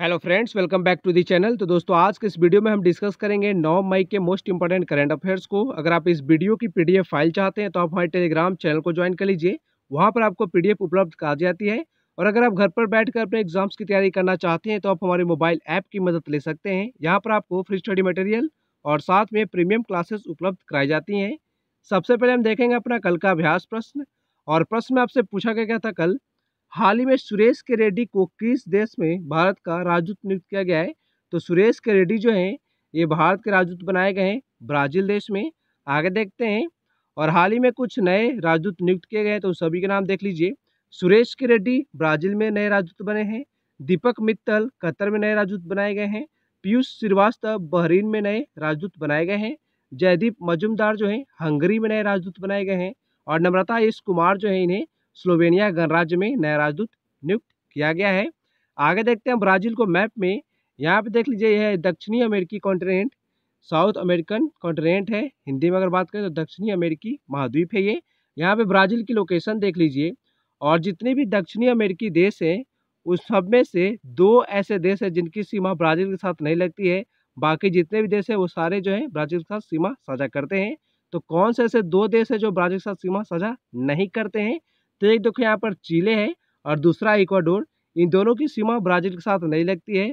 hello friends welcome back to the channel तो दोस्तों आज के इस वीडियो में हम डिस्कस करेंगे 9 मई के मोस्ट इंपॉर्टेंट करंट अफेयर्स को अगर आप इस वीडियो की पीडीएफ फाइल चाहते हैं तो आप हमारे टेलीग्राम चैनल को ज्वाइन कर लीजिए वहां पर आपको पीडीएफ उपलब्ध करा जाती है और अगर आप घर पर बैठ अपने एग्जाम्स की तैयारी करना चाहते हैं तो आप हमारे मोबाइल ऐप की मदद ले सकते हैं यहाँ पर आपको फ्री स्टडी मटेरियल और साथ में प्रीमियम क्लासेस उपलब्ध कराई जाती हैं सबसे पहले हम देखेंगे अपना कल का अभ्यास प्रश्न और प्रश्न में आपसे पूछा गया था कल हाल ही में सुरेश के रेड्डी को किस देश में भारत का राजदूत नियुक्त किया गया है तो सुरेश के रेड्डी जो हैं ये भारत के राजदूत बनाए गए हैं ब्राज़ील देश में आगे देखते हैं और हाल ही में कुछ नए राजदूत नियुक्त किए गए हैं तो सभी के नाम देख लीजिए सुरेश के रेड्डी ब्राज़ील में नए राजदूत बने हैं दीपक मित्तल कतर में नए राजदूत बनाए गए हैं पीयूष श्रीवास्तव बहरीन में नए राजदूत बनाए गए हैं जयदीप मजुमदार जो हैं हंगरी में नए राजदूत बनाए गए हैं और नम्रता एस कुमार जो हैं इन्हें स्लोवेनिया गणराज्य में नया राजदूत नियुक्त किया गया है आगे देखते हैं ब्राजील को मैप में यहाँ पे देख लीजिए यह दक्षिणी अमेरिकी कॉन्टिनेंट साउथ अमेरिकन कॉन्टिनेंट है हिंदी में अगर बात करें तो दक्षिणी अमेरिकी महाद्वीप है ये यहाँ पे ब्राज़ील की लोकेशन देख लीजिए और जितने भी दक्षिणी अमेरिकी देश हैं उस सब में से दो ऐसे देश हैं जिनकी सीमा ब्राज़ील के साथ नहीं लगती है बाकी जितने भी देश हैं वो सारे जो हैं ब्राज़ील के साथ सीमा साझा करते हैं तो कौन से ऐसे दो देश हैं जो ब्राज़ील के साथ सीमा साझा नहीं करते हैं तो एक देखो यहाँ पर चीले है और दूसरा इक्वाडोर इन दोनों की सीमा ब्राज़ील के साथ नहीं लगती है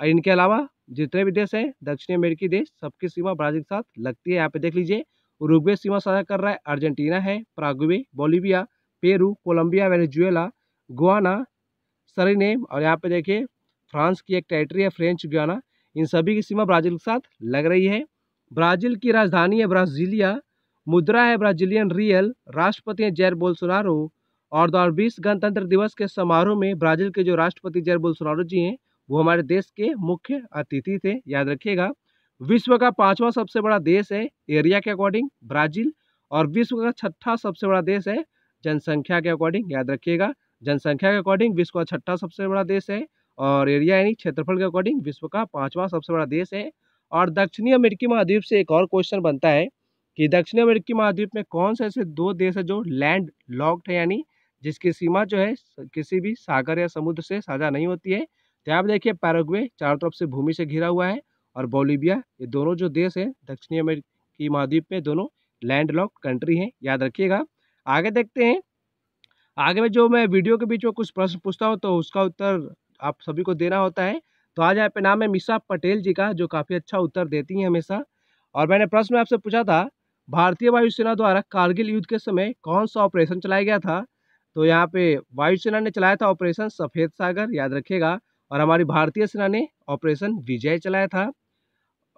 और इनके अलावा जितने भी देश हैं दक्षिण अमेरिकी देश सबकी सीमा ब्राज़ील के साथ लगती है यहाँ पे देख लीजिए उरुग्वे सीमा साझा कर रहा है अर्जेंटीना है Paraguay Bolivia Peru Colombia Venezuela Guyana Suriname और यहाँ पे देखिए फ्रांस की एक टेरिटरी है फ्रेंच गुआना इन सभी की सीमा ब्राज़ील के साथ लग रही है ब्राज़ील की राजधानी है ब्राज़ीलिया मुद्रा है ब्राज़ीलियन रियल राष्ट्रपति हैं जैर बोलसोनारो और दो बीस गणतंत्र दिवस के समारोह में ब्राजील के जो राष्ट्रपति जैर बोलसोनारो जी हैं वो हमारे देश के मुख्य अतिथि थे याद रखिएगा विश्व का पांचवा सबसे बड़ा देश है एरिया के अकॉर्डिंग ब्राजील और विश्व का छठा सबसे बड़ा देश है जनसंख्या के अकॉर्डिंग याद रखिएगा जनसंख्या के अकॉर्डिंग विश्व का छठा सबसे बड़ा देश है और एरिया यानी क्षेत्रफल के अकॉर्डिंग विश्व का पांचवा सबसे बड़ा देश है और दक्षिणी अमेरिकी महाद्वीप से एक और क्वेश्चन बनता है कि दक्षिणी अमेरिकी महाद्वीप में कौन से ऐसे दो देश है जो लैंड लॉक्ड है यानी जिसकी सीमा जो है किसी भी सागर या समुद्र से साझा नहीं होती है यहाँ पर देखिए पैरोग्वे चारों तरफ से भूमि से घिरा हुआ है और बोलीबिया ये दोनों जो देश है दक्षिणी अमेरिकी महाद्वीप में दोनों लैंड लॉक कंट्री हैं याद रखिएगा आगे देखते हैं आगे में जो मैं वीडियो के बीच में कुछ प्रश्न पूछता हूँ तो उसका उत्तर आप सभी को देना होता है तो आज यहाँ पे नाम है मिशा पटेल जी का जो काफ़ी अच्छा उत्तर देती हैं हमेशा और मैंने प्रश्न में आपसे पूछा था भारतीय वायुसेना द्वारा कारगिल युद्ध के समय कौन सा ऑपरेशन चलाया गया था तो यहाँ पे वायुसेना ने चलाया था ऑपरेशन सफ़ेद सागर याद रखिएगा और हमारी भारतीय सेना ने ऑपरेशन विजय चलाया था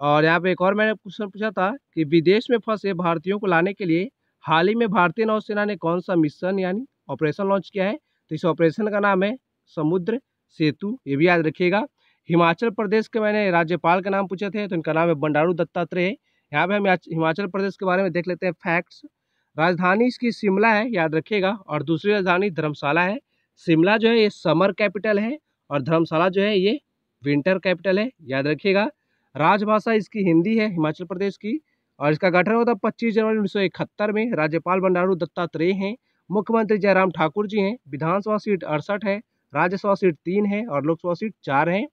और यहाँ पे एक और मैंने क्वेश्चन पूछा था कि विदेश में फंसे भारतीयों को लाने के लिए हाल ही में भारतीय नौसेना ने कौन सा मिशन यानी ऑपरेशन लॉन्च किया है तो इस ऑपरेशन का नाम है समुद्र सेतु ये भी याद रखिएगा हिमाचल प्रदेश के मैंने राज्यपाल का नाम पूछे थे तो इनका नाम है बंडारू दत्तात्रेय यहाँ पे हम हिमाचल प्रदेश के बारे में देख लेते हैं फैक्ट्स राजधानी इसकी शिमला है याद रखिएगा और दूसरी राजधानी धर्मशाला है शिमला जो है ये समर कैपिटल है और धर्मशाला जो है ये विंटर कैपिटल है याद रखिएगा राजभाषा इसकी हिंदी है हिमाचल प्रदेश की और इसका गठन होता है पच्चीस जनवरी उन्नीस में राज्यपाल बंडारू दत्तात्रेय हैं मुख्यमंत्री जयराम ठाकुर जी हैं विधानसभा सीट अड़सठ है राज्यसभा सीट तीन है और लोकसभा सीट चार है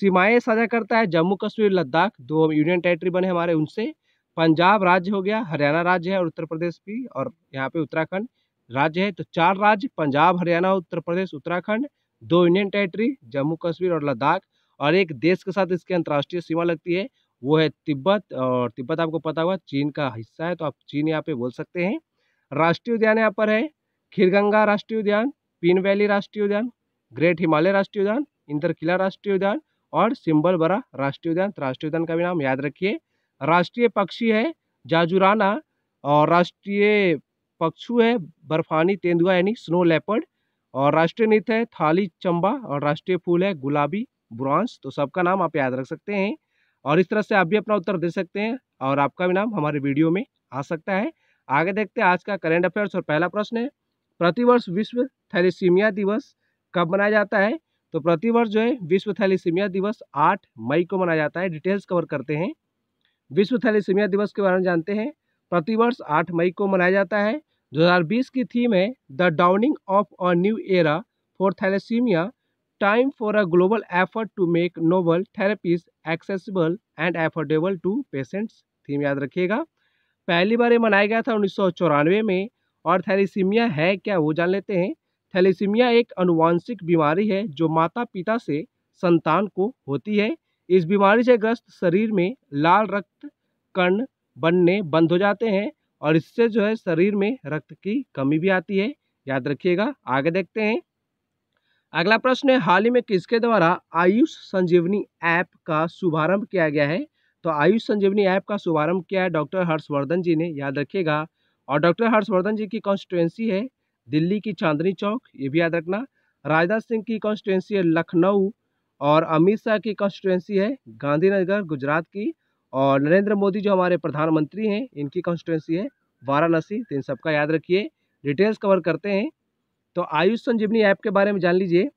सीमाएं साझा करता है जम्मू कश्मीर लद्दाख दो यूनियन टेरिटरी बने हमारे उनसे पंजाब राज्य हो गया हरियाणा राज्य है और उत्तर प्रदेश भी और यहाँ पे उत्तराखंड राज्य है तो चार राज्य पंजाब हरियाणा उत्तर प्रदेश उत्तराखंड दो यूनियन टेरिटरी जम्मू कश्मीर और लद्दाख और एक देश के साथ इसकी अंतर्राष्ट्रीय सीमा लगती है वो है तिब्बत और तिब्बत आपको पता हुआ चीन का हिस्सा है तो आप चीन यहाँ पे बोल सकते हैं राष्ट्रीय उद्यान यहाँ पर है खीरगंगा राष्ट्रीय उद्यान पीन वैली राष्ट्रीय उद्यान ग्रेट हिमालय राष्ट्रीय उद्यान इंदर किला राष्ट्रीय उद्यान और सिम्बल बरा राष्ट्रीय उद्यान तो राष्ट्रीय उद्यान का भी नाम याद रखिए राष्ट्रीय पक्षी है जाजुराना और राष्ट्रीय पक्षु है बर्फानी तेंदुआ यानी स्नो लेपर्ड और राष्ट्रीय नृत्य है थाली चंबा और राष्ट्रीय फूल है गुलाबी ब्रॉन्स तो सबका नाम आप याद रख सकते हैं और इस तरह से आप भी अपना उत्तर दे सकते हैं और आपका भी नाम हमारे वीडियो में आ सकता है आगे देखते हैं आज का करेंट अफेयर्स और पहला प्रश्न है प्रतिवर्ष विश्व थैलीसीमिया दिवस कब मनाया जाता है तो प्रतिवर्ष जो है विश्व थैलीसीमिया दिवस आठ मई को मनाया जाता है डिटेल्स कवर करते हैं विश्व थैलेसीमिया दिवस के बारे में जानते हैं प्रतिवर्ष 8 मई को मनाया जाता है 2020 की थीम है the dawning of a new era for thalassemia time for a global effort to make novel therapies accessible and affordable to patients theme याद रखिएगा पहली बार ये मनाया गया था उन्नीस में और थैलीसीमिया है क्या वो जान लेते हैं थैलीसीमिया एक अनुवांशिक बीमारी है जो माता पिता से संतान को होती है इस बीमारी से ग्रस्त शरीर में लाल रक्त कण बनने बंद हो जाते हैं और इससे जो है शरीर में रक्त की कमी भी आती है याद रखिएगा आगे देखते हैं अगला प्रश्न है हाल ही में किसके द्वारा आयुष संजीवनी ऐप का शुभारंभ किया गया है तो आयुष संजीवनी ऐप का शुभारंभ किया है डॉक्टर हर्षवर्धन जी ने याद रखिएगा और डॉक्टर हर्षवर्धन जी की कॉन्स्टिट्युएंसी है दिल्ली की चांदनी चौक ये भी याद रखना राजनाथ सिंह की कॉन्स्टिट्युएंसी है लखनऊ और अमित शाह की कॉन्स्टिट्युएंसी है गांधीनगर गुजरात की और नरेंद्र मोदी जो हमारे प्रधानमंत्री हैं इनकी कॉन्स्टिट्यूंसी है वाराणसी तो इन सबका याद रखिए डिटेल्स कवर करते हैं तो आयुष संजीवनी ऐप के बारे में जान लीजिए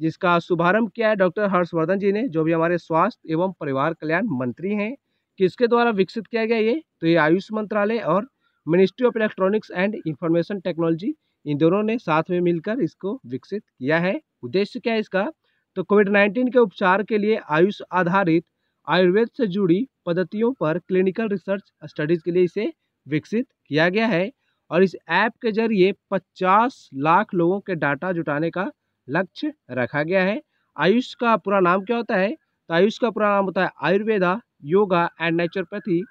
जिसका शुभारंभ किया है डॉक्टर हर्षवर्धन जी ने जो भी हमारे स्वास्थ्य एवं परिवार कल्याण मंत्री हैं किसके द्वारा विकसित किया गया ये तो ये आयुष मंत्रालय और ministry of electronics and information technology इन दोनों ने साथ में मिलकर इसको विकसित किया है उद्देश्य क्या है इसका तो कोविड नाइन्टीन के उपचार के लिए आयुष आधारित आयुर्वेद से जुड़ी पद्धतियों पर क्लिनिकल रिसर्च स्टडीज़ के लिए इसे विकसित किया गया है और इस ऐप के जरिए 50 लाख लोगों के डाटा जुटाने का लक्ष्य रखा गया है आयुष का पूरा नाम क्या होता है तो आयुष का पूरा नाम होता है आयुर्वेदा योगा एंड नेचुरोपैथी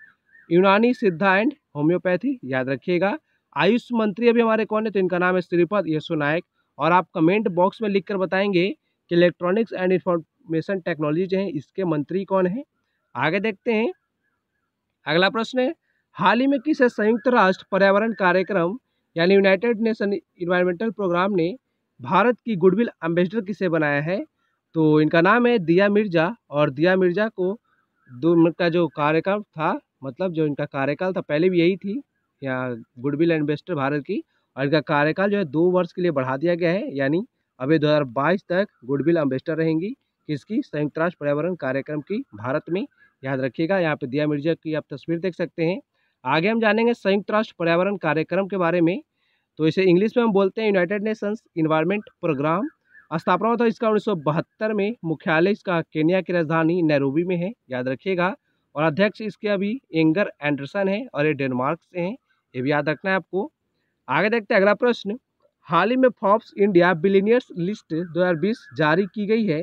यूनानी सिद्धा एंड होम्योपैथी याद रखिएगा आयुष मंत्री अभी हमारे कौन है तो इनका नाम है श्रीपद यशो नायक और आप कमेंट बॉक्स में लिख कर बताएंगे इलेक्ट्रॉनिक्स एंड इंफॉर्मेशन टेक्नोलॉजी जो है इसके मंत्री कौन हैं आगे देखते हैं अगला प्रश्न है हाल ही में किस संयुक्त राष्ट्र पर्यावरण कार्यक्रम यानी यूनाइटेड नेशन इन्वायरमेंटल प्रोग्राम ने भारत की गुडविल एम्बेसडर किसे बनाया है तो इनका नाम है दिया मिर्जा और दिया मिर्जा को दो का जो कार्यक्रम था मतलब जो इनका कार्यकाल था पहले भी यही थी या गुडविल एम्बेसडर भारत की और इनका कार्यकाल जो है दो वर्ष के लिए बढ़ा दिया गया है यानी अभी ये 2022 तक गुडविल एम्बेसडर रहेंगी किसकी संयुक्त राष्ट्र पर्यावरण कार्यक्रम की भारत में याद रखिएगा यहाँ पे दिया मिर्जा की आप तस्वीर देख सकते हैं आगे हम जानेंगे संयुक्त राष्ट्र पर्यावरण कार्यक्रम के बारे में तो इसे इंग्लिश में हम बोलते हैं यूनाइटेड नेशंस इन्वायरमेंट प्रोग्राम स्थापना होता है इसका उन्नीस में मुख्यालय इसका केन्या की राजधानी नैरोबी में है याद रखिएगा और अध्यक्ष इसके अभी एंगर एंडरसन है और ये डेनमार्क से हैं ये भी याद रखना है आपको आगे देखते हैं अगला प्रश्न हाल ही में फॉर्ब्स इंडिया बिलीनियर्स लिस्ट 2020 जारी की गई है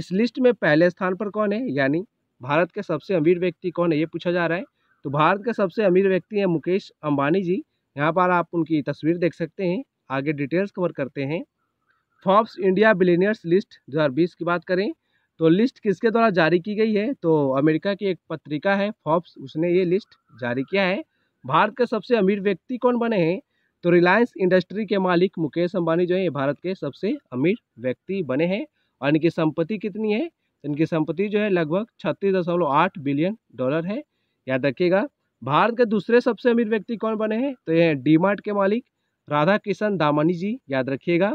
इस लिस्ट में पहले स्थान पर कौन है यानी भारत के सबसे अमीर व्यक्ति कौन है ये पूछा जा रहा है तो भारत के सबसे अमीर व्यक्ति हैं मुकेश अंबानी जी यहाँ पर आप उनकी तस्वीर देख सकते हैं आगे डिटेल्स कवर करते हैं फॉर्ब्स इंडिया बिलीनियर्स लिस्ट दो की बात करें तो लिस्ट किसके द्वारा जारी की गई है तो अमेरिका की एक पत्रिका है फॉर्ब्स उसने ये लिस्ट जारी किया है भारत के सबसे अमीर व्यक्ति कौन बने हैं तो रिलायंस इंडस्ट्री के मालिक मुकेश अंबानी जो है ये भारत के सबसे अमीर व्यक्ति बने हैं और इनकी संपत्ति कितनी है इनकी संपत्ति जो है लगभग छत्तीस दशमलव आठ बिलियन डॉलर है याद रखिएगा भारत के दूसरे सबसे अमीर व्यक्ति कौन बने हैं तो ये हैं डीमार्ट के मालिक राधा किशन दामानी जी याद रखिएगा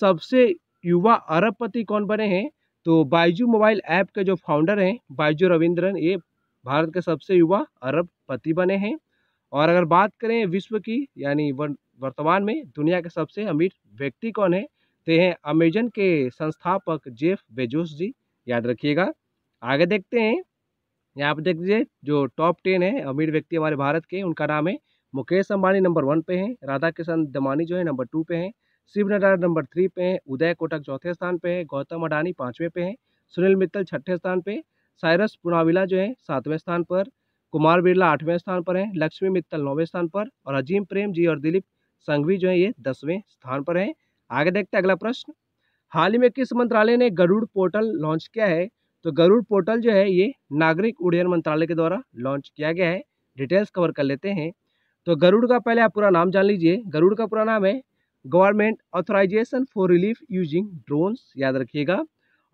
सबसे युवा अरबपति कौन बने हैं तो बाइजू मोबाइल ऐप के जो फाउंडर हैं बाइजू रविंद्रन ये भारत के सबसे युवा अरबपति बने हैं और अगर बात करें विश्व की यानी वर्तमान में दुनिया के सबसे अमीर व्यक्ति कौन है तो हैं अमेजन के संस्थापक जेफ बेजोस जी याद रखिएगा आगे देखते हैं यहाँ पर देख लीजिए जो टॉप टेन है अमीर व्यक्ति हमारे भारत के उनका नाम है मुकेश अंबानी नंबर वन पे हैं राधा किशन दमानी जो है नंबर टू पे हैं शिव नडा नंबर थ्री पे हैं उदय कोटक चौथे स्थान पे है गौतम अडानी पाँचवें पे हैं सुनील मित्तल छठे स्थान पे साइरस पुनाविला जो है सातवें स्थान पर कुमार बिरला आठवें स्थान पर हैं लक्ष्मी मित्तल नौवें स्थान पर और अजीम प्रेम जी और दिलीप संघवी जो है ये दसवें स्थान पर हैं आगे देखते हैं अगला प्रश्न हाल ही में किस मंत्रालय ने गरुड़ पोर्टल लॉन्च किया है तो गरुड़ पोर्टल जो है ये नागरिक उड्डयन मंत्रालय के द्वारा लॉन्च किया गया है डिटेल्स कवर कर लेते हैं तो गरुड़ का पहले आप पूरा नाम जान लीजिए गरुड़ का पूरा नाम है government authorization for relief using drones याद रखिएगा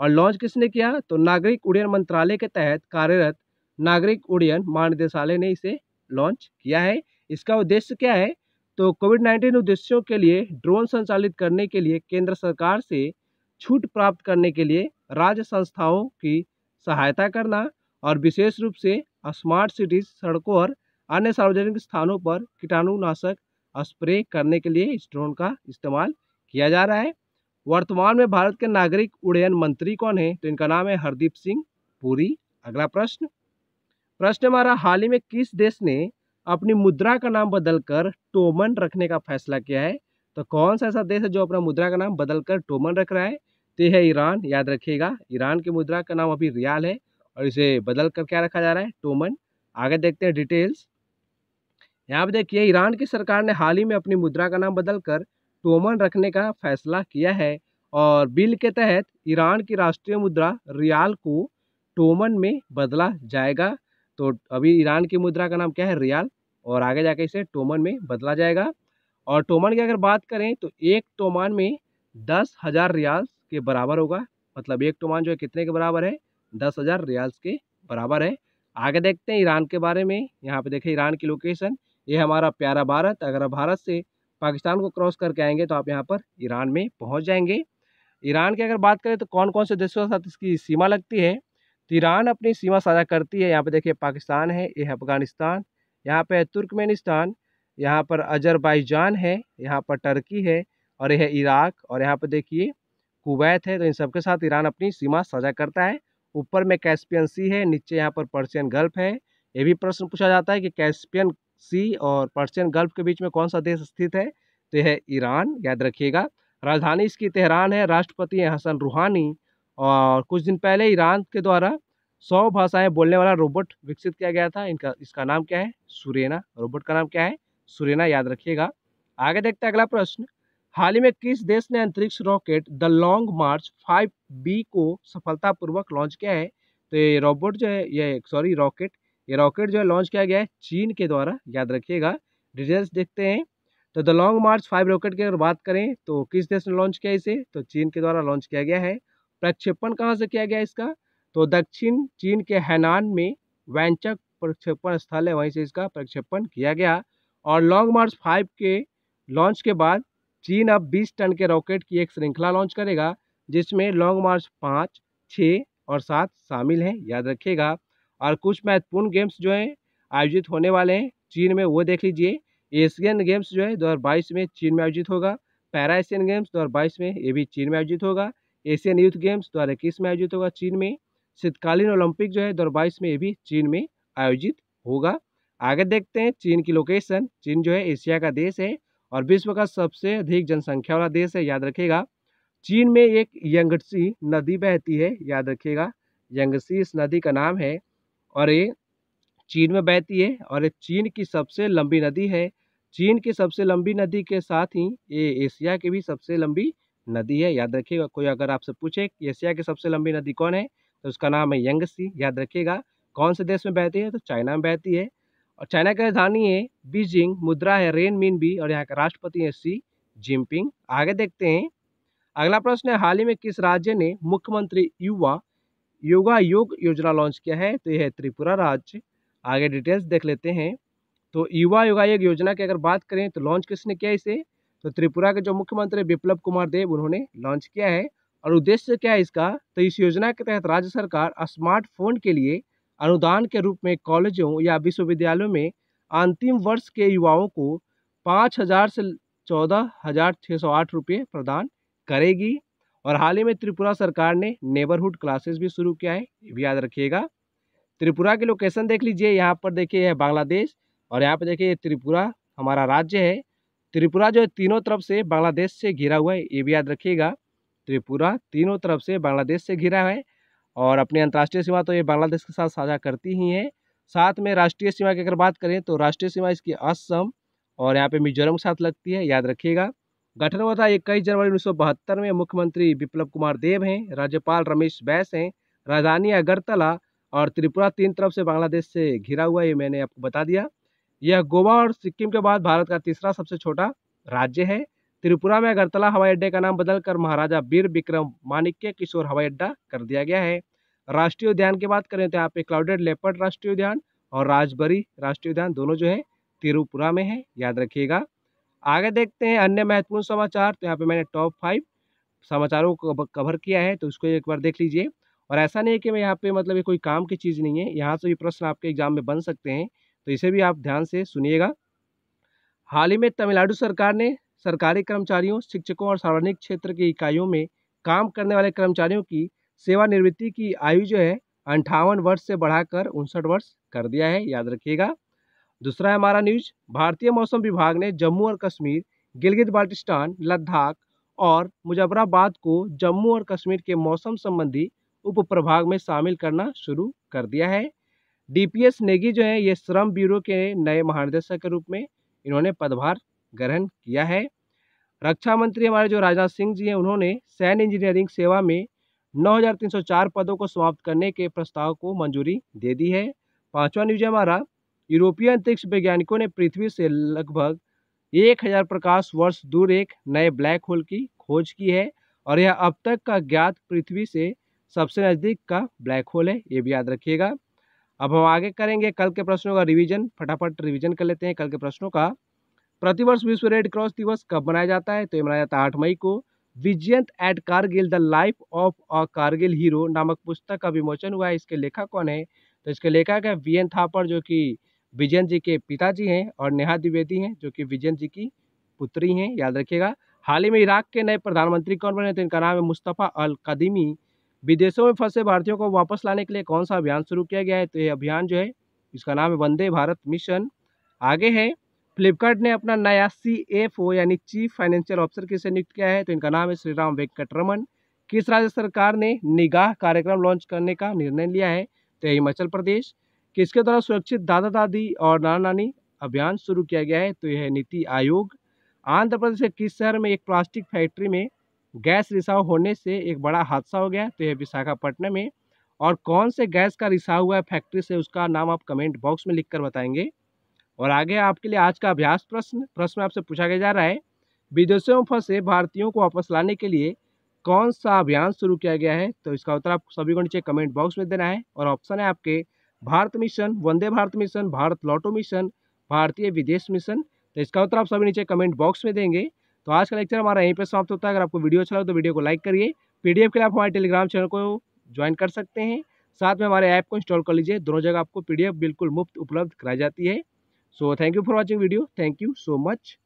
और लॉन्च किसने किया तो नागरिक उड्डयन मंत्रालय के तहत कार्यरत नागरिक उड्डयन महानिदेशालय ने इसे लॉन्च किया है इसका उद्देश्य क्या है तो कोविड नाइन्टीन उद्देश्यों के लिए ड्रोन संचालित करने के लिए केंद्र सरकार से छूट प्राप्त करने के लिए राज्य संस्थाओं की सहायता करना और विशेष रूप से स्मार्ट सिटीज सड़कों और अन्य सार्वजनिक स्थानों पर कीटाणुनाशक स्प्रे करने के लिए इस ड्रोन का इस्तेमाल किया जा रहा है वर्तमान में भारत के नागरिक उड्डयन मंत्री कौन है तो इनका नाम है हरदीप सिंह पुरी अगला प्रश्न प्रश्न हमारा हाल ही में किस देश ने अपनी मुद्रा का नाम बदलकर टोमन रखने का फैसला किया है तो कौन सा ऐसा देश है जो अपना मुद्रा का नाम बदलकर टोमन रख रहा है तो है ईरान याद रखिएगा ईरान की मुद्रा का नाम अभी रियाल है और इसे बदल कर क्या रखा जा रहा है टोमन आगे देखते हैं डिटेल्स यहाँ पर देखिए ईरान की सरकार ने हाल ही में अपनी मुद्रा का नाम बदलकर टोमन रखने का फैसला किया है और बिल के तहत ईरान की राष्ट्रीय मुद्रा रियाल को टोमन में बदला जाएगा तो अभी ईरान की मुद्रा का नाम क्या है रियाल और आगे जाके इसे टोमन में बदला जाएगा और टोमन की अगर बात करें तो एक टोमान में दस हज़ार रियाल्स के बराबर होगा मतलब एक टोमान जो है कितने के बराबर है दस हज़ार रियाल्स के बराबर है आगे देखते हैं ईरान के बारे में यहाँ पे देखें ईरान की लोकेशन ये हमारा प्यारा भारत अगर आप भारत से पाकिस्तान को क्रॉस करके आएंगे तो आप यहाँ पर ईरान में पहुँच जाएंगे ईरान की अगर बात करें तो कौन कौन से देशों के साथ इसकी सीमा लगती है तो ईरान अपनी सीमा साझा करती है यहाँ पे देखिए पाकिस्तान है यह अफगानिस्तान यहाँ पे है तुर्कमेनिस्तान यहाँ पर अजरबैजान है यहाँ पर टर्की है और यह इराक और यहाँ पर देखिए कुवैत है तो इन सबके साथ ईरान अपनी सीमा साझा करता है ऊपर में कैस्पियन सी है नीचे यहाँ पर पर्शियन गल्फ है ये भी प्रश्न पूछा जाता है कि कैस्पियन सी और पर्शियन गल्फ के बीच में कौन सा देश स्थित है तो यह ईरान याद रखिएगा राजधानी इसकी तेहरान है राष्ट्रपति हसन रूहानी और कुछ दिन पहले ईरान के द्वारा सौ भाषाएं बोलने वाला रोबोट विकसित किया गया था इनका इसका नाम क्या है सुरेना रोबोट का नाम क्या है सुरेना याद रखिएगा आगे देखते हैं अगला प्रश्न हाल ही में किस देश ने अंतरिक्ष rocket the long march five B को सफलतापूर्वक लॉन्च किया है तो ये रोबोट जो है ये सॉरी रॉकेट ये रॉकेट जो है लॉन्च किया गया है चीन के द्वारा याद रखिएगा डिटेल्स देखते हैं तो the long march five rocket की अगर बात करें तो किस देश ने लॉन्च किया इसे तो चीन के द्वारा लॉन्च किया गया है प्रक्षेपण कहाँ से किया गया इसका तो दक्षिण चीन के हैनान में वैंचक प्रक्षेपण स्थल है वहीं से इसका प्रक्षेपण किया गया और लॉन्ग मार्च फाइव के लॉन्च के बाद चीन अब 20 टन के रॉकेट की एक श्रृंखला लॉन्च करेगा जिसमें लॉन्ग मार्च पाँच छः और सात शामिल हैं याद रखिएगा और कुछ महत्वपूर्ण गेम्स जो हैं आयोजित होने वाले हैं चीन में वो देख लीजिए एशियन गेम्स जो है दो में चीन में आयोजित होगा पैरा एशियन गेम्स दो में ये भी चीन में आयोजित होगा एशियन यूथ गेम्स दो में आयोजित होगा चीन में शीतकालीन ओलंपिक जो है दो में ये भी चीन में आयोजित होगा आगे देखते हैं चीन की लोकेशन चीन जो है एशिया का देश है और विश्व का सबसे अधिक जनसंख्या वाला देश है याद रखेगा चीन में एक यंगसी नदी बहती है याद रखिएगा यंगसी इस नदी का नाम है और ये चीन में बहती है और ये चीन की सबसे लंबी नदी है चीन की सबसे लंबी नदी के साथ ही ये एशिया की भी सबसे लंबी नदी है याद रखिएगा कोई अगर आपसे पूछे कि एशिया की सबसे लंबी नदी कौन है तो उसका नाम है यंग सी याद रखिएगा कौन से देश में बहती है तो चाइना में बहती है और चाइना की राजधानी है बीजिंग मुद्रा है रेन मिन बी और यहाँ का राष्ट्रपति है सी जिनपिंग आगे देखते हैं अगला प्रश्न है हाल ही में किस राज्य ने मुख्यमंत्री युवा योगा योग योजना लॉन्च किया है तो यह है त्रिपुरा राज्य आगे डिटेल्स देख लेते हैं तो युवा योगा योग योजना की अगर बात करें तो लॉन्च किसने किया इसे तो त्रिपुरा के जो मुख्यमंत्री विप्लव कुमार देव उन्होंने लॉन्च किया है और उद्देश्य क्या है इसका तो इस योजना के तहत राज्य सरकार स्मार्टफोन के लिए अनुदान के रूप में कॉलेजों या विश्वविद्यालयों में अंतिम वर्ष के युवाओं को पाँच हज़ार से चौदह हज़ार छः सौ आठ रुपये प्रदान करेगी और हाल ही में त्रिपुरा सरकार ने नेबरहुड क्लासेस भी शुरू किया है भी याद रखिएगा त्रिपुरा की लोकेशन देख लीजिए यहाँ पर देखिए यह बांग्लादेश और यहाँ पर देखिए त्रिपुरा हमारा राज्य है त्रिपुरा जो है तीनों तरफ से बांग्लादेश से घिरा हुआ है ये भी याद रखिएगा त्रिपुरा तीनों तरफ से बांग्लादेश से घिरा है और अपनी अंतर्राष्ट्रीय सीमा तो ये बांग्लादेश के साथ साझा करती ही है साथ में राष्ट्रीय सीमा की अगर बात करें तो राष्ट्रीय सीमा इसकी असम और यहाँ पे मिजोरम के साथ लगती है याद रखिएगा गठन हुआ था इक्कीस जनवरी उन्नीस में मुख्यमंत्री विप्लव कुमार देव हैं राज्यपाल रमेश बैस हैं राजधानी अगरतला और त्रिपुरा तीन तरफ से बांग्लादेश से घिरा हुआ ये मैंने आपको बता दिया यह गोवा और सिक्किम के बाद भारत का तीसरा सबसे छोटा राज्य है त्रिपुरा में अगरतला हवाई अड्डे का नाम बदलकर महाराजा वीर विक्रम माणिक्य किशोर हवाई अड्डा कर दिया गया है राष्ट्रीय उद्यान की बात करें तो यहाँ पे क्लाउडेड लेपर्ड राष्ट्रीय उद्यान और राजबरी राष्ट्रीय उद्यान दोनों जो है त्रिपुरा में है याद रखिएगा आगे देखते हैं अन्य महत्वपूर्ण समाचार तो यहाँ पे मैंने टॉप फाइव समाचारों को कवर किया है तो उसको एक बार देख लीजिए और ऐसा नहीं है कि मैं यहाँ पे मतलब ये कोई काम की चीज़ नहीं है यहाँ से भी प्रश्न आपके एग्जाम में बन सकते हैं तो इसे भी आप ध्यान से सुनिएगा हाल ही में तमिलनाडु सरकार ने सरकारी कर्मचारियों शिक्षकों और सार्वजनिक क्षेत्र की इकाइयों में काम करने वाले कर्मचारियों की सेवानिवृत्ति की आयु जो है अंठावन वर्ष से बढ़ाकर उनसठ वर्ष कर दिया है याद रखिएगा दूसरा है हमारा न्यूज भारतीय मौसम विभाग ने जम्मू और कश्मीर गिलगित बाल्टिस्तान लद्दाख और मुजफ्फराबाद को जम्मू और कश्मीर के मौसम संबंधी उप प्रभाग में शामिल करना शुरू कर दिया है डीपीएस नेगी जो है ये श्रम ब्यूरो के नए महानिदेशक के रूप में इन्होंने पदभार ग्रहण किया है रक्षा मंत्री हमारे जो राजनाथ सिंह जी हैं उन्होंने सैन्य इंजीनियरिंग सेवा में 9,304 पदों को समाप्त करने के प्रस्ताव को मंजूरी दे दी है पांचवा न्यूज हमारा यूरोपीय अंतरिक्ष वैज्ञानिकों ने पृथ्वी से लगभग एक हजार प्रकाश वर्ष दूर एक नए ब्लैक होल की खोज की है और यह अब तक का ज्ञात पृथ्वी से सबसे नज़दीक का ब्लैक होल है ये भी याद रखिएगा अब हम आगे करेंगे कल के प्रश्नों का रिवीजन फटाफट रिवीजन कर लेते हैं कल के प्रश्नों का प्रतिवर्ष विश्व रेड क्रॉस दिवस कब मनाया जाता है तो ये मनाया जाता है आठ मई को Vijyant at Kargil the life of a Kargil hero नामक पुस्तक का विमोचन हुआ है इसके लेखक कौन है तो इसके लेखक है वी एन थापर जो कि विजयंत जी के पिताजी हैं और नेहा द्विवेदी हैं जो कि विजयंत जी की पुत्री हैं याद रखिएगा हाल ही में इराक के नए प्रधानमंत्री कौन बने तो इनका नाम है मुस्तफ़ा अल कदीमी विदेशों में फंसे भारतीयों को वापस लाने के लिए कौन सा अभियान शुरू किया गया है तो ये अभियान जो है इसका नाम है वंदे भारत मिशन आगे है फ्लिपकार्ट ने अपना नया सी एफ ओ यानी चीफ फाइनेंशियल ऑफिसर किसे नियुक्त किया है तो इनका नाम है श्री राम रमन किस राज्य सरकार ने निगाह कार्यक्रम लॉन्च करने का निर्णय लिया है तो हिमाचल प्रदेश किसके द्वारा सुरक्षित दादा दादी और नाना नानी अभियान शुरू किया गया है तो यह नीति आयोग आंध्र प्रदेश के किस शहर में एक प्लास्टिक फैक्ट्री में गैस रिसाव होने से एक बड़ा हादसा हो गया तो यह विशाखापट्टनम में और कौन से गैस का रिसाव हुआ है फैक्ट्री से उसका नाम आप कमेंट बॉक्स में लिख कर बताएंगे और आगे आपके लिए आज का अभ्यास प्रश्न प्रश्न आपसे पूछा गया जा रहा है विदेशों में फंसे भारतीयों को वापस लाने के लिए कौन सा अभियान शुरू किया गया है तो इसका उत्तर आप सभी को नीचे कमेंट बॉक्स में देना है और ऑप्शन है आपके भारत मिशन वंदे भारत मिशन भारत लौटो मिशन भारतीय विदेश मिशन तो इसका उत्तर आप सभी नीचे कमेंट बॉक्स में देंगे तो आज का लेक्चर हमारा यहीं पर समाप्त होता है अगर आपको वीडियो अच्छा लगे तो वीडियो को लाइक करिए पी के लिए आप हमारे टेलीग्राम चैनल को ज्वाइन कर सकते हैं साथ में हमारे ऐप को इंस्टॉल कर लीजिए दोनों जगह आपको पीडीएफ बिल्कुल मुफ्त उपलब्ध कराई जाती है so thank you for watching video thank you so much